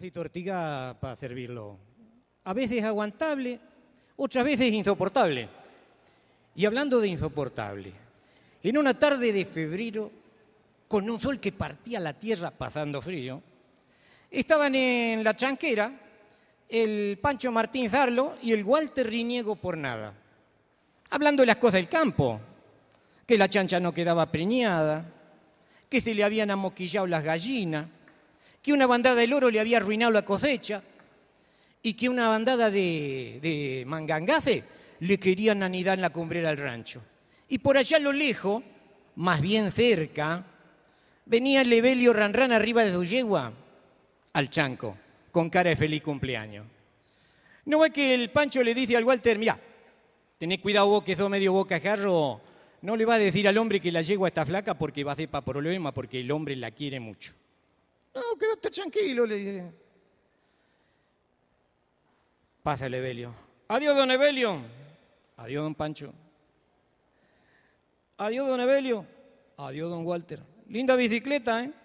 y tortiga para servirlo. A veces aguantable, otras veces insoportable. Y hablando de insoportable, en una tarde de febrero, con un sol que partía la tierra pasando frío, estaban en la chanquera el Pancho Martín Zarlo y el Walter Riniego por nada, hablando de las cosas del campo, que la chancha no quedaba preñada, que se le habían amoquillado las gallinas, que una bandada de oro le había arruinado la cosecha y que una bandada de, de le querían anidar en la cumbrera del rancho. Y por allá a lo lejos, más bien cerca, venía el Ranran arriba de su yegua al chanco, con cara de feliz cumpleaños. ¿No es que el Pancho le dice al Walter, mira, tenés cuidado vos que sos medio bocajarro, no le va a decir al hombre que la yegua está flaca porque va a ser para problema, porque el hombre la quiere mucho. No, quédate tranquilo, le dije. Pásale, Evelio. Adiós, don Evelio. Adiós, don Pancho. Adiós, don Evelio. Adiós, don Walter. Linda bicicleta, ¿eh?